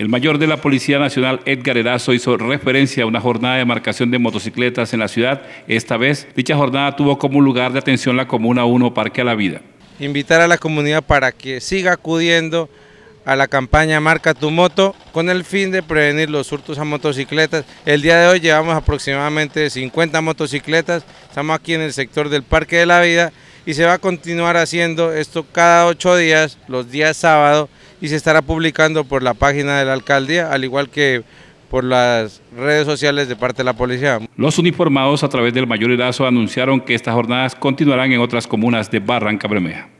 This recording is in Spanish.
El mayor de la Policía Nacional, Edgar Erazo, hizo referencia a una jornada de marcación de motocicletas en la ciudad. Esta vez, dicha jornada tuvo como lugar de atención la Comuna 1 Parque a la Vida. Invitar a la comunidad para que siga acudiendo a la campaña Marca tu Moto con el fin de prevenir los hurtos a motocicletas. El día de hoy llevamos aproximadamente 50 motocicletas, estamos aquí en el sector del Parque de la Vida y se va a continuar haciendo esto cada ocho días, los días sábados y se estará publicando por la página de la alcaldía, al igual que por las redes sociales de parte de la policía. Los uniformados a través del Mayor Edazo anunciaron que estas jornadas continuarán en otras comunas de Barranca Bermeja.